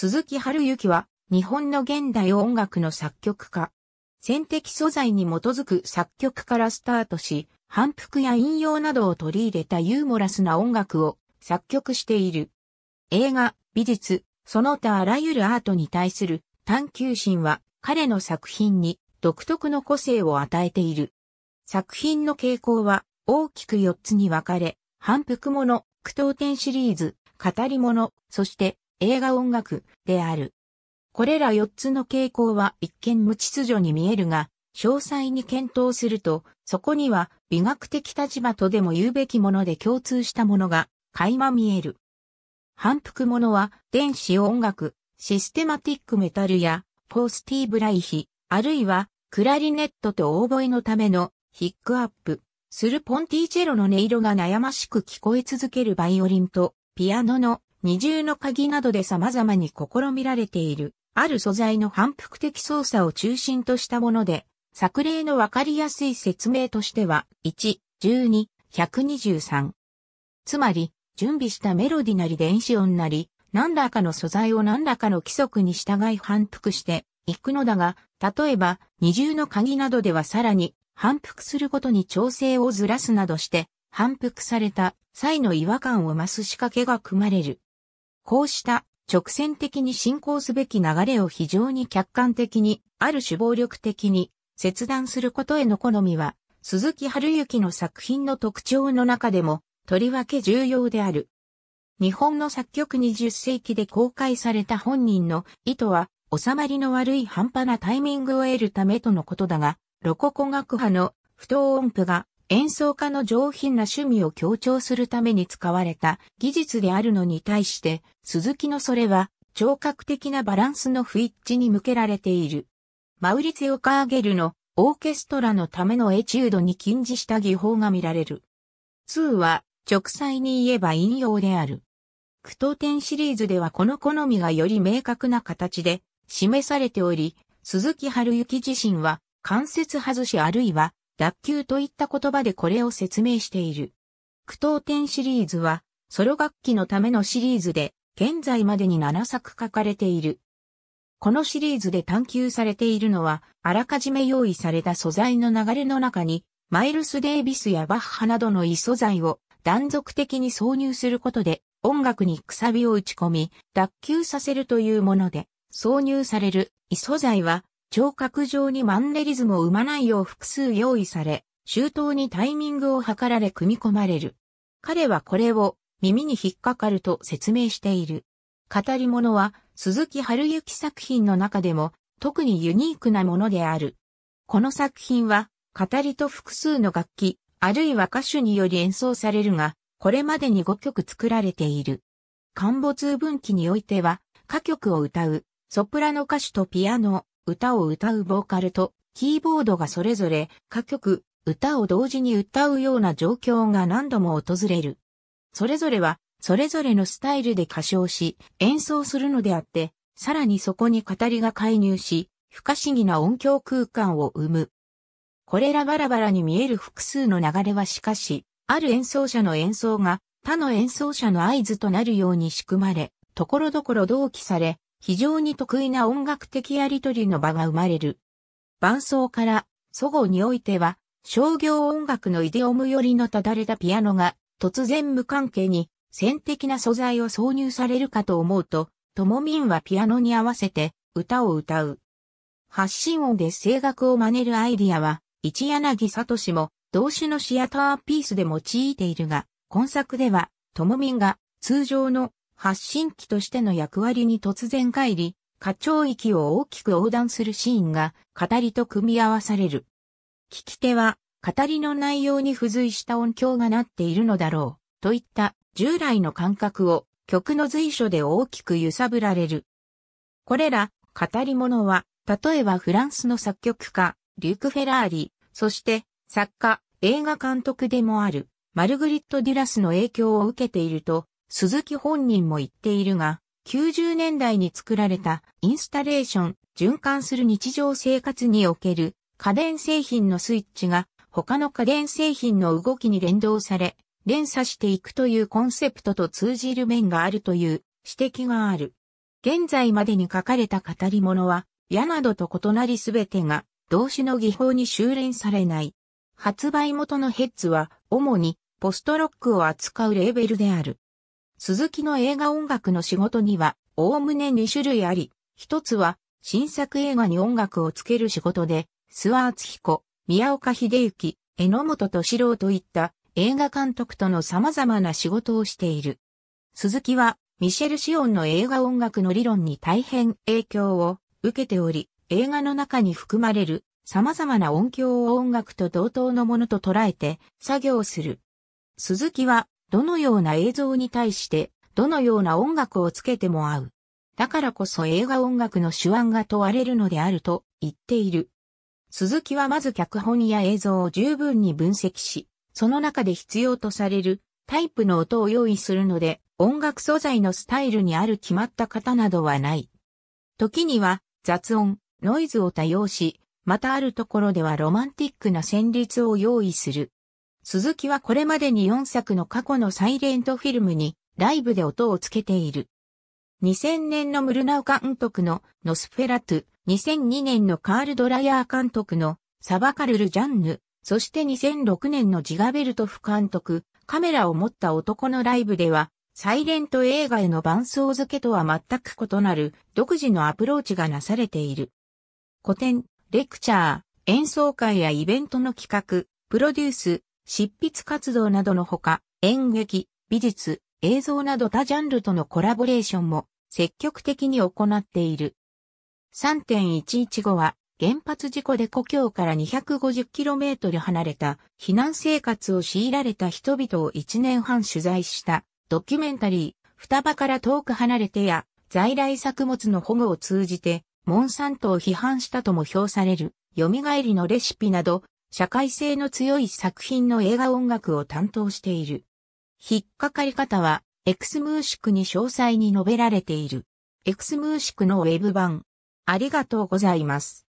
鈴木春之は日本の現代音楽の作曲家。選的素材に基づく作曲からスタートし、反復や引用などを取り入れたユーモラスな音楽を作曲している。映画、美術、その他あらゆるアートに対する探求心は彼の作品に独特の個性を与えている。作品の傾向は大きく4つに分かれ、反復もの、句読点シリーズ、語り物、そして映画音楽である。これら4つの傾向は一見無秩序に見えるが、詳細に検討すると、そこには美学的立場とでも言うべきもので共通したものが垣間見える。反復ものは電子音楽、システマティックメタルやフォースティーブライヒ、あるいはクラリネットとオーボエのためのヒックアップ、するポンティチェロの音色が悩ましく聞こえ続けるバイオリンとピアノの二重の鍵などで様々に試みられている、ある素材の反復的操作を中心としたもので、作例のわかりやすい説明としては、1、12、123。つまり、準備したメロディなり電子音なり、何らかの素材を何らかの規則に従い反復していくのだが、例えば、二重の鍵などではさらに、反復することに調整をずらすなどして、反復された際の違和感を増す仕掛けが組まれる。こうした直線的に進行すべき流れを非常に客観的に、ある種暴力的に、切断することへの好みは、鈴木春之の作品の特徴の中でも、とりわけ重要である。日本の作曲20世紀で公開された本人の意図は、収まりの悪い半端なタイミングを得るためとのことだが、ロココ学派の不等音符が演奏家の上品な趣味を強調するために使われた技術であるのに対して、鈴木のそれは聴覚的なバランスの不一致に向けられている。マウリツヨ・カーゲルのオーケストラのためのエチュードに禁じした技法が見られる。2は直裁に言えば引用である。苦闘点シリーズではこの好みがより明確な形で示されており、鈴木春之自身は関節外しあるいは脱臼といった言葉でこれを説明している。苦闘点シリーズは、ソロ楽器のためのシリーズで、現在までに7作書かれている。このシリーズで探求されているのは、あらかじめ用意された素材の流れの中に、マイルス・デイビスやバッハなどの異素材を断続的に挿入することで、音楽にくさびを打ち込み、脱臼させるというもので、挿入される異素材は、聴覚上にマンネリズムを生まないよう複数用意され、周到にタイミングを図られ組み込まれる。彼はこれを耳に引っかかると説明している。語り物は鈴木春之作品の中でも特にユニークなものである。この作品は語りと複数の楽器、あるいは歌手により演奏されるが、これまでに5曲作られている。漢墓通文記においては、歌曲を歌う、ソプラノ歌手とピアノ、歌を歌うボーカルとキーボードがそれぞれ歌曲、歌を同時に歌うような状況が何度も訪れる。それぞれはそれぞれのスタイルで歌唱し演奏するのであって、さらにそこに語りが介入し、不可思議な音響空間を生む。これらバラバラに見える複数の流れはしかし、ある演奏者の演奏が他の演奏者の合図となるように仕組まれ、ところどころ同期され、非常に得意な音楽的やりとりの場が生まれる。伴奏から、祖語においては、商業音楽のイデオムよりのただれたピアノが、突然無関係に、線的な素材を挿入されるかと思うと、ともみんはピアノに合わせて、歌を歌う。発信音で声楽を真似るアイディアは、一柳聡も、同種のシアターピースで用いているが、今作では、ともみんが、通常の発信機としての役割に突然帰り、課長域を大きく横断するシーンが語りと組み合わされる。聞き手は語りの内容に付随した音響がなっているのだろう、といった従来の感覚を曲の随所で大きく揺さぶられる。これら語り物は、例えばフランスの作曲家、リューク・フェラーリ、そして作家、映画監督でもあるマルグリット・デュラスの影響を受けていると鈴木本人も言っているが、90年代に作られたインスタレーション、循環する日常生活における家電製品のスイッチが他の家電製品の動きに連動され、連鎖していくというコンセプトと通じる面があるという指摘がある。現在までに書かれた語り物は、矢などと異なりすべてが動詞の技法に修練されない。発売元のヘッズは主にポストロックを扱うレーベルである。鈴木の映画音楽の仕事には、おおむね2種類あり、一つは、新作映画に音楽をつける仕事で、諏訪敦彦、宮岡秀幸、榎本敏郎といった映画監督との様々な仕事をしている。鈴木は、ミシェル・シオンの映画音楽の理論に大変影響を受けており、映画の中に含まれる様々な音響を音楽と同等のものと捉えて作業する。鈴木はどのような映像に対して、どのような音楽をつけても合う。だからこそ映画音楽の手腕が問われるのであると言っている。鈴木はまず脚本や映像を十分に分析し、その中で必要とされるタイプの音を用意するので、音楽素材のスタイルにある決まった型などはない。時には雑音、ノイズを多用し、またあるところではロマンティックな旋律を用意する。鈴木はこれまでに4作の過去のサイレントフィルムにライブで音をつけている。2000年のムルナウ監督のノスフェラトゥ、2002年のカール・ドライヤー監督のサバカルル・ジャンヌ、そして2006年のジガベルトフ監督、カメラを持った男のライブでは、サイレント映画への伴奏付けとは全く異なる独自のアプローチがなされている。古典、レクチャー、演奏会やイベントの企画、プロデュース、執筆活動などのほか、演劇、美術、映像など他ジャンルとのコラボレーションも積極的に行っている。3.115は原発事故で故郷から 250km 離れた避難生活を強いられた人々を1年半取材したドキュメンタリー、双葉から遠く離れてや在来作物の保護を通じてモンサントを批判したとも評される蘇りのレシピなど社会性の強い作品の映画音楽を担当している。引っかかり方は、エクスムーシクに詳細に述べられている。エクスムーシクのウェブ版。ありがとうございます。